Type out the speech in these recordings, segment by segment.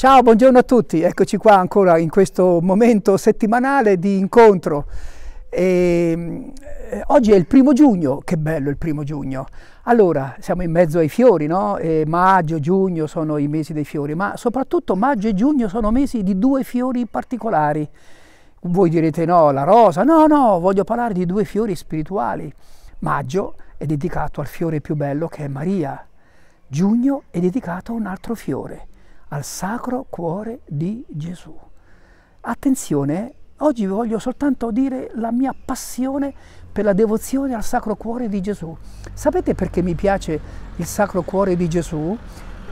Ciao, buongiorno a tutti. Eccoci qua ancora in questo momento settimanale di incontro. E, ehm, eh, oggi è il primo giugno, che bello il primo giugno. Allora, siamo in mezzo ai fiori, no? E eh, maggio, giugno sono i mesi dei fiori, ma soprattutto maggio e giugno sono mesi di due fiori particolari. Voi direte no, la rosa, no, no, voglio parlare di due fiori spirituali. Maggio è dedicato al fiore più bello che è Maria, giugno è dedicato a un altro fiore, al Sacro Cuore di Gesù. Attenzione, oggi vi voglio soltanto dire la mia passione per la devozione al Sacro Cuore di Gesù. Sapete perché mi piace il Sacro Cuore di Gesù?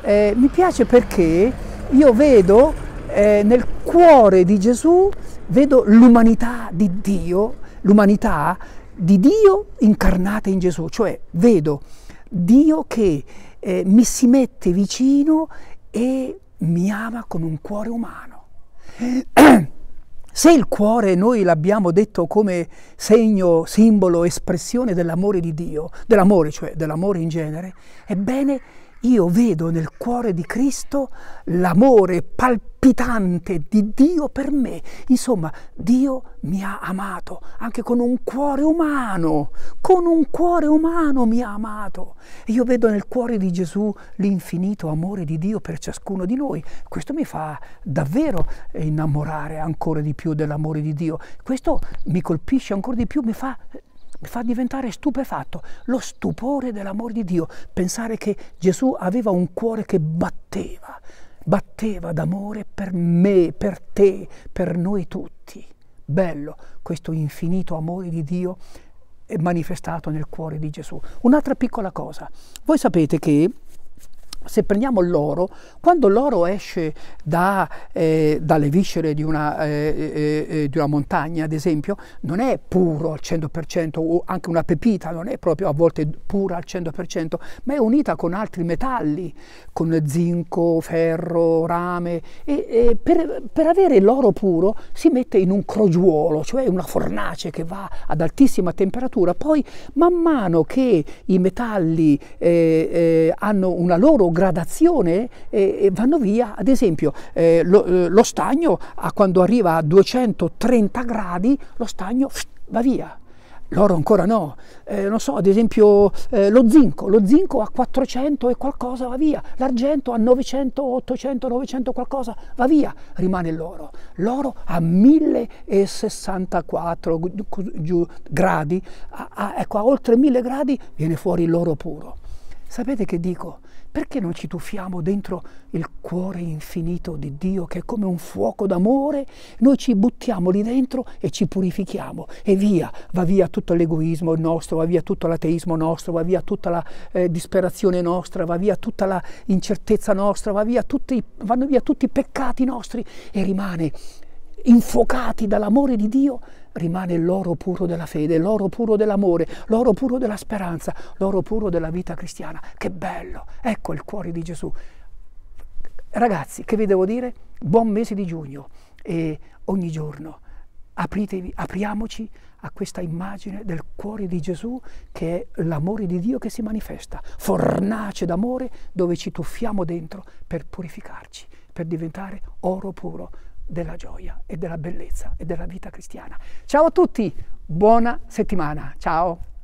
Eh, mi piace perché io vedo eh, nel cuore di Gesù, vedo l'umanità di Dio, l'umanità di Dio incarnata in Gesù, cioè vedo Dio che eh, mi si mette vicino e mi ama con un cuore umano. Se il cuore noi l'abbiamo detto come segno, simbolo, espressione dell'amore di Dio, dell'amore, cioè dell'amore in genere, ebbene io vedo nel cuore di Cristo l'amore palpabile palpitante di Dio per me. Insomma, Dio mi ha amato anche con un cuore umano, con un cuore umano mi ha amato. E io vedo nel cuore di Gesù l'infinito amore di Dio per ciascuno di noi. Questo mi fa davvero innamorare ancora di più dell'amore di Dio. Questo mi colpisce ancora di più, mi fa mi fa diventare stupefatto lo stupore dell'amore di Dio, pensare che Gesù aveva un cuore che batteva, batteva d'amore per me, per te, per noi tutti. Bello questo infinito amore di Dio manifestato nel cuore di Gesù. Un'altra piccola cosa, voi sapete che se prendiamo l'oro, quando l'oro esce da, eh, dalle viscere di una, eh, eh, eh di una, montagna, ad esempio, non è puro al 100%, o anche una pepita non è proprio a volte pura al 100%, ma è unita con altri metalli, con zinco, ferro, rame, e, e per, per avere l'oro puro si mette in un crogiuolo, cioè una fornace che va ad altissima temperatura, poi man mano che i metalli eh, eh, hanno una loro gradazione e, e vanno via, ad esempio eh, lo, eh, lo, stagno a, quando arriva a 230 gradi, lo stagno va via. L'oro ancora no, eh, non so, ad esempio eh, lo zinco, lo zinco a 400 e qualcosa va via, l'argento a 900, 800, 900 qualcosa va via, rimane l'oro. L'oro a 1064 gradi, a, a, ecco a oltre 1000 gradi viene fuori l'oro puro. Sapete che dico? Perché non ci tuffiamo dentro il cuore infinito di Dio che è come un fuoco d'amore? Noi ci buttiamo lì dentro e ci purifichiamo e via, va via tutto l'egoismo nostro, va via tutto l'ateismo nostro, va via tutta la eh, disperazione nostra, va via tutta la incertezza nostra, va via tutti, vanno via tutti i peccati nostri e rimane infuocati dall'amore di Dio rimane l'oro puro della fede, l'oro puro dell'amore, l'oro puro della speranza, l'oro puro della vita cristiana. Che bello! Ecco il cuore di Gesù. Ragazzi, che vi devo dire? Buon mese di giugno e ogni giorno apritevi, apriamoci a questa immagine del cuore di Gesù che è l'amore di Dio che si manifesta, fornace d'amore dove ci tuffiamo dentro per purificarci, per diventare oro puro della gioia e della bellezza e della vita cristiana. Ciao a tutti, buona settimana, ciao!